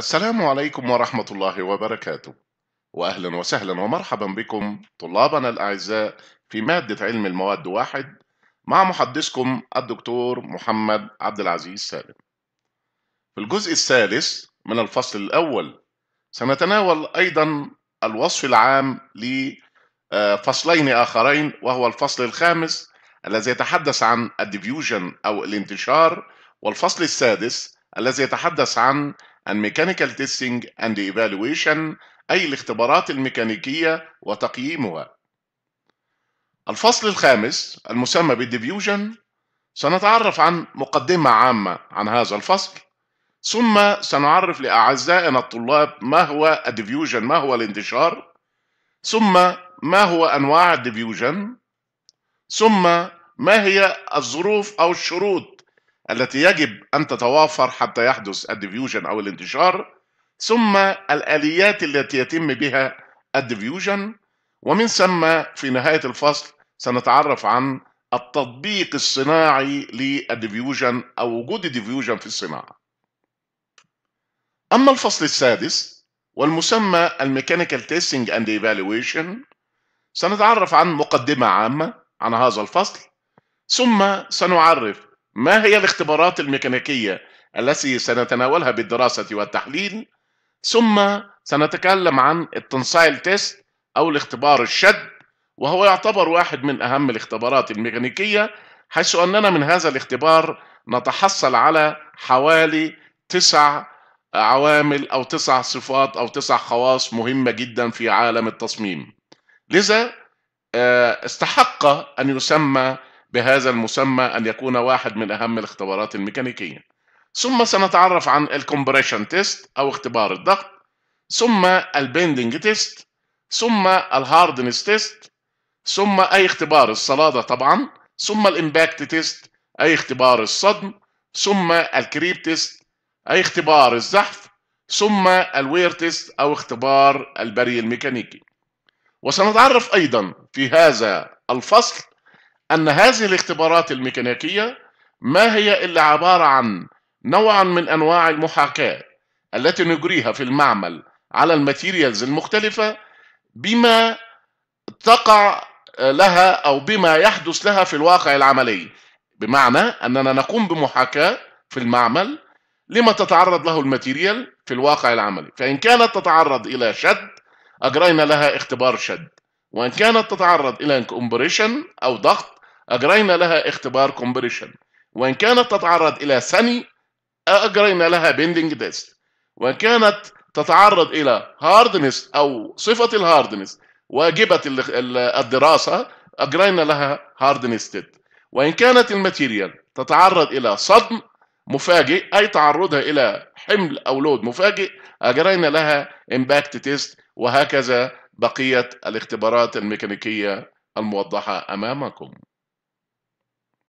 السلام عليكم ورحمة الله وبركاته وأهلا وسهلا ومرحبا بكم طلابنا الأعزاء في مادة علم المواد واحد مع محدثكم الدكتور محمد عبد العزيز سالم في الجزء الثالث من الفصل الأول سنتناول أيضا الوصف العام لفصلين آه، آخرين وهو الفصل الخامس الذي يتحدث عن الديفيوجن أو الانتشار والفصل السادس الذي يتحدث عن and Mechanical Testing and Evaluation أي الاختبارات الميكانيكية وتقييمها. الفصل الخامس المسمى بالديفيوجن سنتعرف عن مقدمة عامة عن هذا الفصل ثم سنعرف لأعزائنا الطلاب ما هو الديفيوجن ما هو الانتشار ثم ما هو أنواع الديفيوجن ثم ما هي الظروف أو الشروط التي يجب أن تتوافر حتى يحدث الديفيوجن أو الانتشار ثم الآليات التي يتم بها الديفيوجن ومن ثم في نهاية الفصل سنتعرف عن التطبيق الصناعي للديفيوجن أو وجود الديفيوجن في الصناعة أما الفصل السادس والمسمى الميكانيكال تيستينج اند ايفالويشن سنتعرف عن مقدمة عامة عن هذا الفصل ثم سنعرف ما هي الاختبارات الميكانيكية التي سنتناولها بالدراسة والتحليل ثم سنتكلم عن التنسايل تيست أو الاختبار الشد وهو يعتبر واحد من أهم الاختبارات الميكانيكية حيث أننا من هذا الاختبار نتحصل على حوالي تسع عوامل أو تسع صفات أو تسع خواص مهمة جدا في عالم التصميم لذا آه، استحق أن يسمى بهذا المسمى أن يكون واحد من أهم الاختبارات الميكانيكية ثم سنتعرف عن الكمبريشن تيست أو اختبار الضغط ثم البيندنج تيست ثم الهاردنس تيست ثم أي اختبار الصلادة طبعا ثم الإمباكت تيست أي اختبار الصدم ثم الكريب تيست أي اختبار الزحف ثم الوير تيست أو اختبار البري الميكانيكي وسنتعرف أيضا في هذا الفصل أن هذه الاختبارات الميكانيكية ما هي إلا عبارة عن نوعا من أنواع المحاكاة التي نجريها في المعمل على الماتيريالز المختلفة بما تقع آه، لها أو بما يحدث لها في الواقع العملي بمعنى أننا نقوم بمحاكاة في المعمل لما تتعرض له الماتيريال في الواقع العملي فإن كانت تتعرض إلى شد أجرينا لها اختبار شد وإن كانت تتعرض إلى انكمبريشن أو ضغط أجرينا لها اختبار كومبريشن وإن كانت تتعرض إلى سني أجرينا لها بيندنج تيست وإن كانت تتعرض إلى هاردنس أو صفة الهاردنس واجبة الدراسة أجرينا لها هاردنس تيست وإن كانت الماتيريال تتعرض إلى صدم مفاجئ أي تعرضها إلى حمل أو لود مفاجئ أجرينا لها امباكت تيست وهكذا بقية الاختبارات الميكانيكية الموضحة أمامكم